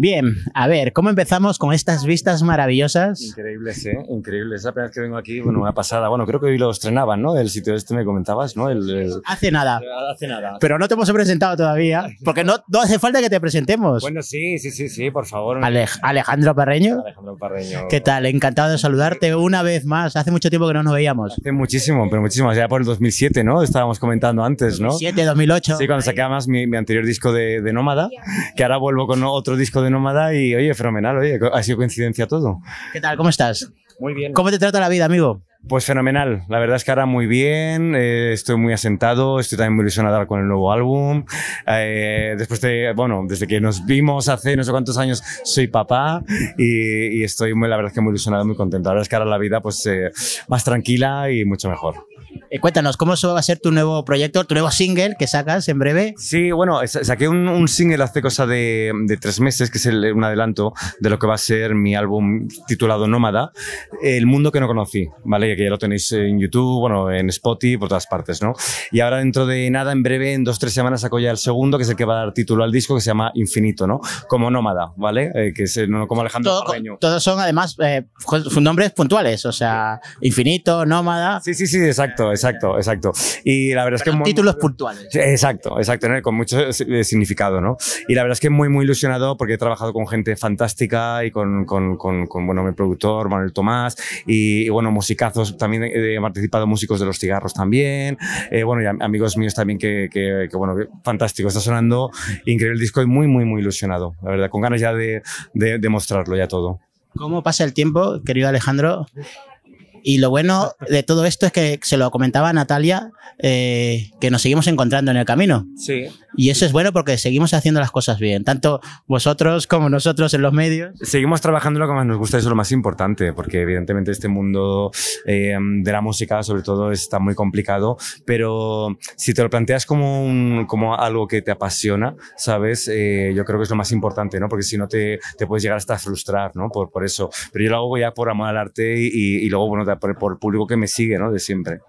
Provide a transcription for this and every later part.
Bien, a ver, ¿cómo empezamos con estas vistas maravillosas? Increíbles, ¿eh? Increíbles. La primera vez que vengo aquí, bueno, una pasada. Bueno, creo que hoy lo estrenaban, ¿no? El sitio este me comentabas, ¿no? El, Hace nada. Hace nada. Pero no te hemos presentado todavía, porque no, hace falta que te presentemos. Bueno, sí, sí, sí, sí, por favor. Alejandro Parreño. Alejandro Parreño. ¿Qué tal? Encantado de saludarte una vez más. Hace mucho tiempo que no nos veíamos. Hace muchísimo, pero muchísimo. Ya por el 2007, ¿no? Estábamos comentando antes, ¿no? 2007, 2008. Sí, cuando saqué más mi, anterior disco de, de Nómada, que ahora vuelvo con otro disco de nomada nómada y, oye, fenomenal, oye, ha sido coincidencia todo. ¿Qué tal? ¿Cómo estás? Muy bien. ¿Cómo te trata la vida, amigo? Pues fenomenal, la verdad es que ahora muy bien, eh, estoy muy asentado, estoy también muy ilusionado con el nuevo álbum. Eh, después de, bueno, desde que nos vimos hace no sé cuántos años, soy papá y, estoy muy, la verdad es que muy ilusionado, muy contento. La verdad es que ahora la vida pues eh, más tranquila y mucho mejor. Eh, cuéntanos, ¿cómo va a ser tu nuevo proyecto, tu nuevo single que sacas en breve? Sí, bueno, saqué un, single hace cosa de, tres meses, que es un adelanto de lo que va a ser mi álbum titulado Nómada, El mundo que no conocí, ¿vale? Que ya lo tenéis en YouTube, bueno, en Spotify, por todas partes, ¿no? Y ahora dentro de nada, en breve, en dos, o tres semanas, saco ya el segundo, que es el que va a dar título al disco, que se llama Infinito, ¿no? Como Nómada, ¿vale? Eh, que es eh, como Alejandro Todo, Todos son además nombres puntuales, o sea, Infinito, Nómada. Sí, sí, sí, exacto. Exacto, exacto, exacto. Y la verdad es que... títulos puntuales. Exacto, exacto, con mucho eh, significado, ¿no? Y la verdad es que muy, muy ilusionado porque he trabajado con gente fantástica y con, con, con, bueno, mi productor, Manuel Tomás, y, bueno, musicazos, también eh, he participado músicos de los cigarros también, eh, bueno, y amigos míos también que, que, bueno, fantástico, está sonando increíble el disco y muy, muy, muy ilusionado, la verdad, con ganas ya de, de, de mostrarlo ya todo. ¿Cómo pasa el tiempo, querido Alejandro? Y lo bueno de todo esto es que se lo comentaba Natalia, eh, que nos seguimos encontrando en el camino. Sí. Y eso es bueno porque seguimos haciendo las cosas bien, tanto vosotros como nosotros en los medios. Seguimos trabajando lo que más nos gusta, eso es lo más importante, porque evidentemente este mundo eh, de la música sobre todo está muy complicado, pero si te lo planteas como, como algo que te apasiona, ¿sabes? Eh, yo creo que es lo más importante, ¿no? Porque si no te, te puedes llegar hasta a frustrar, ¿no? Por, por eso. Pero yo lo hago ya por amor al arte y, y, luego, bueno, por, por el público que me sigue, ¿no? De siempre.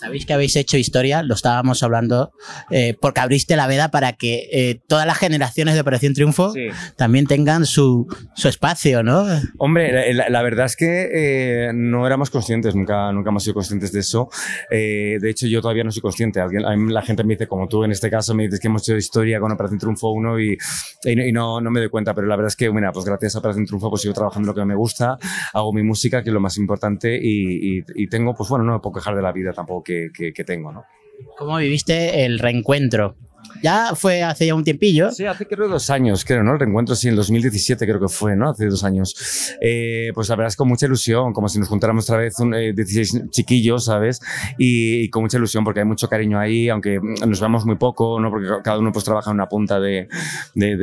Sabéis que habéis hecho historia, lo estábamos hablando, eh, porque abriste la veda para que eh, todas las generaciones de Operación Triunfo también tengan su, su, espacio, ¿no? Hombre, la, verdad es que eh, no éramos conscientes, nunca, nunca hemos sido conscientes de eso. de hecho, yo todavía no soy consciente. Alguien, la gente me dice, como tú en este caso, me dices que hemos hecho historia con Operación Triunfo 1 y, no, no, me doy cuenta, pero la verdad es que, mira, pues gracias a Operación Triunfo pues sigo trabajando lo que me gusta, hago mi música, que es lo más importante, y, y tengo, pues bueno, no me puedo quejar de la vida tampoco que, tengo, ¿Cómo viviste el reencuentro ya fue hace ya un tiempillo. Sí, hace creo dos años, creo, ¿no? El reencuentro, sí, en 2017 creo que fue, ¿no? Hace dos años. Eh, pues la verdad es con mucha ilusión, como si nos juntáramos otra vez 16 eh, chiquillos, ¿sabes? Y, con mucha ilusión porque hay mucho cariño ahí, aunque nos vemos muy poco, ¿no? Porque cada uno pues trabaja en una punta de, de,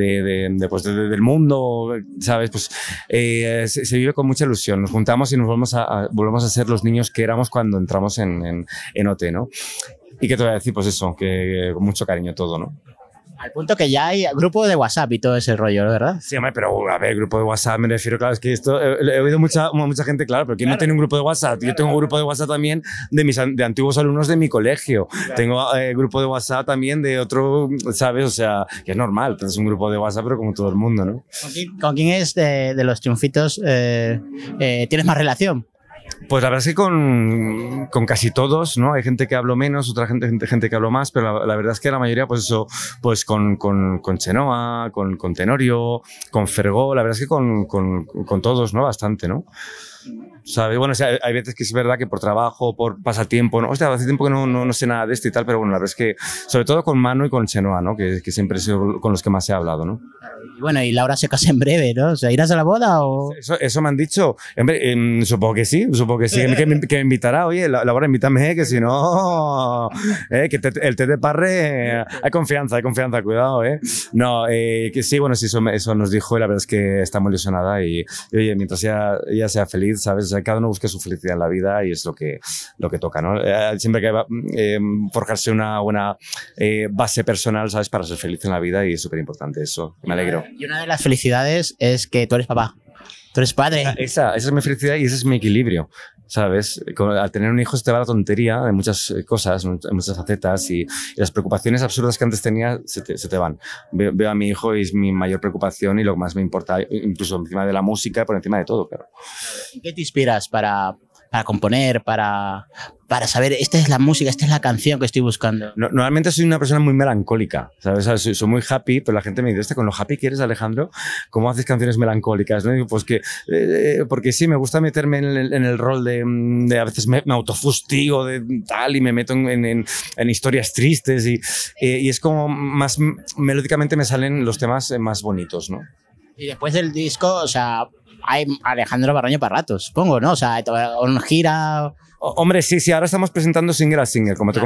de, pues, del mundo, ¿sabes? Pues eh, se, vive con mucha ilusión. Nos juntamos y nos volvemos a, volvemos a ser los niños que éramos cuando entramos en, en, en OT, ¿no? Y que te voy a decir, pues eso, que con mucho cariño todo, ¿no? Al punto que ya hay grupo de WhatsApp y todo ese rollo, ¿verdad? Sí, hombre, pero a ver, grupo de WhatsApp, me refiero, claro, es que esto eh, he oído mucha, mucha gente, claro, pero ¿quién no tiene un grupo de WhatsApp? Yo tengo un grupo de WhatsApp también de mis de antiguos alumnos de mi colegio. Tengo eh, grupo de WhatsApp también de otro, ¿sabes? O sea, que es normal, es un grupo de WhatsApp, pero como todo el mundo, ¿no? ¿Con quién, es de, los triunfitos eh, eh, tienes más relación? Pues la verdad es que con, con, casi todos, ¿no? Hay gente que hablo menos, otra gente, gente, gente que hablo más, pero la, verdad es que la mayoría, pues eso, pues con, con, con Chenoa, con, con, Tenorio, con Fergó, la verdad es que con, con todos, ¿no? Bastante, ¿no? ¿Sabe? Bueno, o sea, hay veces que es verdad que por trabajo, por pasatiempo, ¿no? Hostia, hace tiempo que no, no, sé nada de esto y tal, pero bueno, la verdad es que, sobre todo con Manu y con Chenoa, ¿no? Que, que siempre sido con los que más he hablado, ¿no? Y bueno, y Laura se casa en breve, ¿no? O sea, ¿irás a la boda o...? Eso, me han dicho. Hombre, em, supongo que sí, supongo porque sí, que me, invitará, oye, la, la hora invítame, eh, que si no, eh, que el té de parre, eh, hay confianza, hay confianza, cuidado, ¿eh? No, que sí, bueno, sí, eso, eso nos dijo y la verdad es que está muy ilusionada y, oye, mientras ella, ella, sea feliz, ¿sabes? cada uno busque su felicidad en la vida y es lo que, lo que toca, ¿no? siempre que forjarse una buena base personal, ¿sabes? Para ser feliz en la vida y es súper importante eso. Me alegro. Y una de las felicidades es que tú eres papá tú eres padre. Esa, esa es mi felicidad y ese es mi equilibrio. ¿Sabes? al tener un hijo se te va la tontería de muchas eh, cosas, muchas facetas y, las preocupaciones absurdas que antes tenía se te, van. Veo, a mi hijo y es mi mayor preocupación y lo que más me importa, incluso encima de la música, por encima de todo, claro. ¿Qué te inspiras para, para componer, para, para saber, esta es la música, esta es la canción que estoy buscando. normalmente soy una persona muy melancólica, ¿sabes? Soy, muy happy, pero la gente me dice, este, con lo happy que eres, Alejandro, ¿cómo haces canciones melancólicas? pues que, eh, eh, porque sí, me gusta meterme en el, rol mm, de, a veces me, autofustigo de tal y me meto en, en, historias tristes y, eh, y es como más melódicamente me salen los temas más bonitos, ¿no? Y después del disco, o sea, hay Alejandro Barraño para ratos, supongo, ¿no? O sea, gira. Hombre, sí, sí, ahora estamos presentando single a single. como te,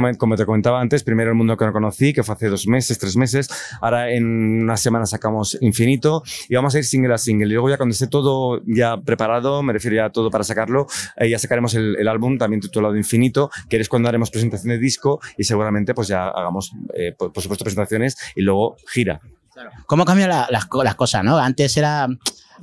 comentaba antes, primero El Mundo que no conocí, que fue hace dos meses, tres meses, ahora en una semana sacamos Infinito y vamos a ir single a single. Y luego ya cuando esté todo ya preparado, me refiero ya a todo para sacarlo, eh, ya sacaremos el, álbum también titulado Infinito, que es cuando haremos presentación de disco y seguramente pues ya hagamos, eh, por, supuesto, presentaciones y luego gira. Claro. ¿Cómo cambian las cosas, no? Antes era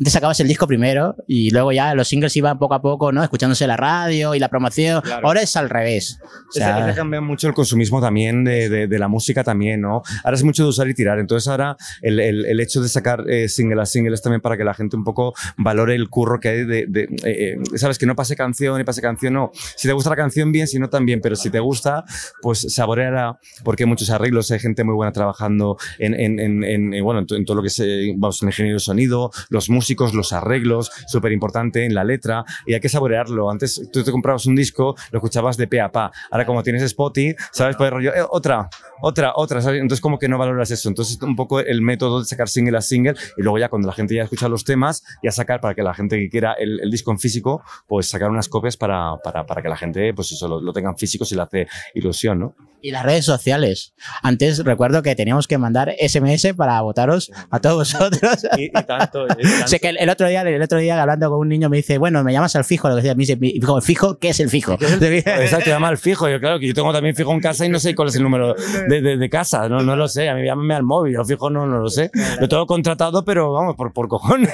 te sacabas el disco primero y luego ya los singles iban poco a poco, ¿no? Escuchándose la radio y la promoción. Ahora es al revés. O sea, es que cambia mucho el consumismo también de, de, la música también, ¿no? Ahora es mucho de usar y tirar. Entonces ahora el, el, el hecho de sacar eh, single a singles también para que la gente un poco valore el curro que hay de, eh, eh, sabes, que no pase canción y pase canción, no. Si te gusta la canción, bien, si no, también. Pero si te gusta, pues saboreala porque hay muchos arreglos, hay gente muy buena trabajando en, en, en, bueno, en todo lo que es, eh, vamos, ingeniero de sonido, los músicos, chicos los arreglos, súper importante en la letra y hay que saborearlo. Antes tú te comprabas un disco, lo escuchabas de pe a pa. Ahora como tienes Spotify, ¿sabes? el pues rollo, eh, otra, otra, otra, Entonces como que no valoras eso. Entonces un poco el método de sacar single a single y luego ya cuando la gente ya escucha los temas, ya sacar para que la gente que quiera el, disco en físico, pues sacar unas copias para, para, para que la gente pues eso lo, lo tengan físico si le hace ilusión, ¿no? Y las redes sociales. Antes recuerdo que teníamos que mandar SMS para votaros a todos vosotros. Y, tanto, sé que el, otro día, el otro día hablando con un niño me dice, bueno, me llamas al fijo, lo que me dice, ¿el fijo? ¿Qué es el fijo? Exacto, llama al fijo. Yo claro que yo tengo también fijo en casa y no sé cuál es el número de, casa, no, lo sé, a mí llámame al móvil, yo fijo no, no lo sé. Lo tengo contratado, pero vamos, por, por cojones.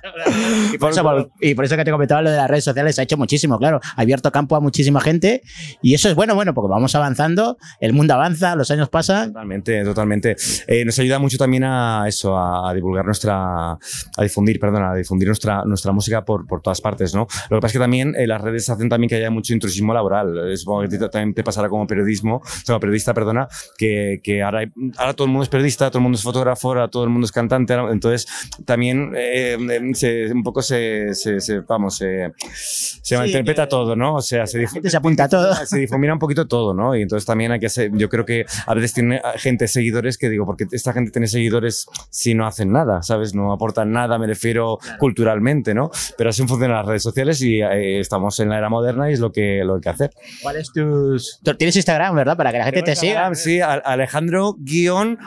y, por eso, y, por que te comentaba lo de las redes sociales, ha hecho muchísimo, claro, ha abierto campo a muchísima gente y eso es bueno, bueno, porque vamos avanzando, el mundo avanza, los años pasan. Totalmente, totalmente. Eh, nos ayuda mucho también a eso, a divulgar nuestra, a difundir, perdón, a difundir nuestra, nuestra música por, por todas partes, ¿no? Lo que pasa es que también eh, las redes hacen también que haya mucho intrusismo laboral. Supongo que también te pasará como periodismo, como periodista, perdona, que, ahora, ahora, todo el mundo es periodista, todo el mundo es fotógrafo, ahora todo el mundo es cantante, entonces también eh, em, un poco se, se, vamos, se, se eh, todo, ¿no? O sea, se, apunta todo. Se difumina un poquito todo, ¿no? Y entonces también hay que hacer, yo creo que a veces tiene gente, seguidores, que digo, porque esta gente tiene seguidores si no hacen nada, ¿sabes? No aportan nada, me refiero culturalmente, ¿no? Pero así funcionan las redes sociales y eh, estamos en la era moderna y es lo que, lo que hacer. ¿Cuál es tu...? Tienes Instagram, ¿verdad? Para que la gente te siga sí, Alejandro guión,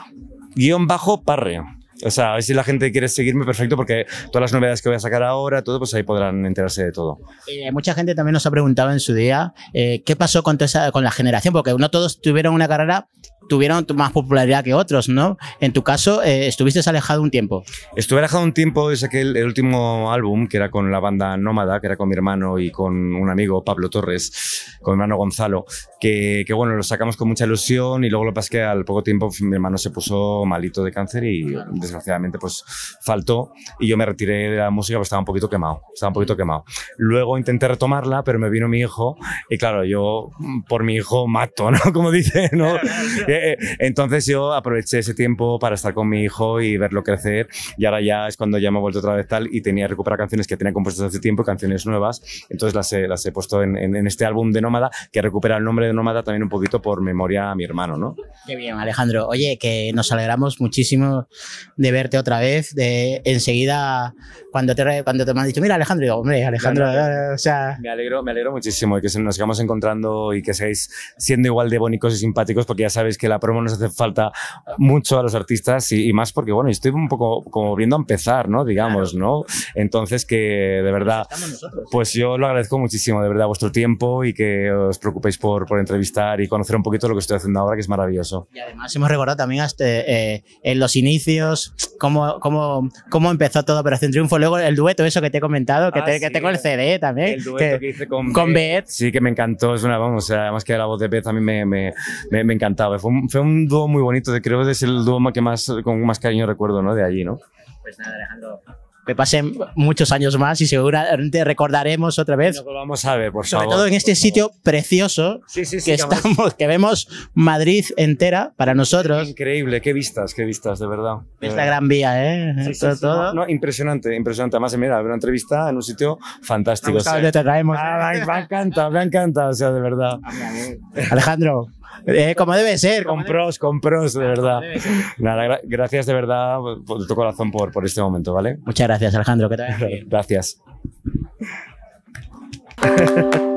guión bajo parre. O sea, a ver si la gente quiere seguirme perfecto porque todas las novedades que voy a sacar ahora, todo, pues ahí podrán enterarse de todo. Eh, mucha gente también nos ha preguntado en su día eh, qué pasó con, con la generación, porque no todos tuvieron una carrera tuvieron más popularidad que otros, ¿no? En tu caso, eh, estuviste alejado un tiempo. Estuve alejado un tiempo desde aquel el último álbum, que era con la banda Nómada, que era con mi hermano y con un amigo, Pablo Torres, con mi hermano Gonzalo, que, bueno, lo sacamos con mucha ilusión y luego lo que pasa que al poco tiempo mi hermano se puso malito de cáncer y desgraciadamente pues faltó y yo me retiré de la música, porque estaba un poquito quemado, estaba un poquito quemado. Luego intenté retomarla, pero me vino mi hijo y claro, yo por mi hijo mato, ¿no? Como dice, ¿no? Entonces yo aproveché ese tiempo para estar con mi hijo y verlo crecer y ahora ya es cuando ya me he vuelto otra vez tal y tenía que recuperar canciones que tenía compuestas hace tiempo, canciones nuevas, entonces las he, las he puesto en, en, este álbum de Nómada que recupera el nombre de Nómada también un poquito por memoria a mi hermano, ¿no? Qué bien, Alejandro. Oye, que nos alegramos muchísimo de verte otra vez, de enseguida cuando te, cuando te me han dicho, mira Alejandro, digo, hombre, Alejandro, eh, o sea... Me alegro, me alegro muchísimo de que nos sigamos encontrando y que seáis siendo igual de bonicos y simpáticos porque ya sabéis que que la promo nos hace falta mucho a los artistas y, más porque, bueno, estoy un poco como viendo a empezar, ¿no? Digamos, ¿no? Entonces que de verdad, pues yo lo agradezco muchísimo, de verdad, vuestro tiempo y que os preocupéis por, por entrevistar y conocer un poquito lo que estoy haciendo ahora, que es maravilloso. Y además hemos recordado también hasta, eh, en los inicios, cómo, cómo, cómo empezó todo Operación Triunfo, luego el dueto, eso que te he comentado, que, ah, tengo el CD también. El dueto que, hice con, Beth. Sí, que me encantó, es una, vamos, además que la voz de Beth a mí me, me, me, encantaba, fue fue un dúo muy bonito, creo que es el dúo que más, con más cariño recuerdo ¿no? de allí, ¿no? Pues nada, Alejandro, que pasen muchos años más y seguramente recordaremos otra vez. Lo pues vamos a ver, por Sobre favor. Sobre todo en este sitio precioso que, estamos, que vemos Madrid entera para nosotros. Increíble, qué vistas, qué vistas, de verdad. Esta gran vía, ¿eh? Todo, todo. No, impresionante, impresionante. Además, mira, una entrevista en un sitio fantástico. me encanta, me encanta, o sea, de verdad. Alejandro, eh, como debe ser. Con pros, con pros, de ah, verdad. Nada, gracias de verdad por tu corazón por, por este momento, ¿vale? Muchas gracias, Alejandro. Que te Gracias.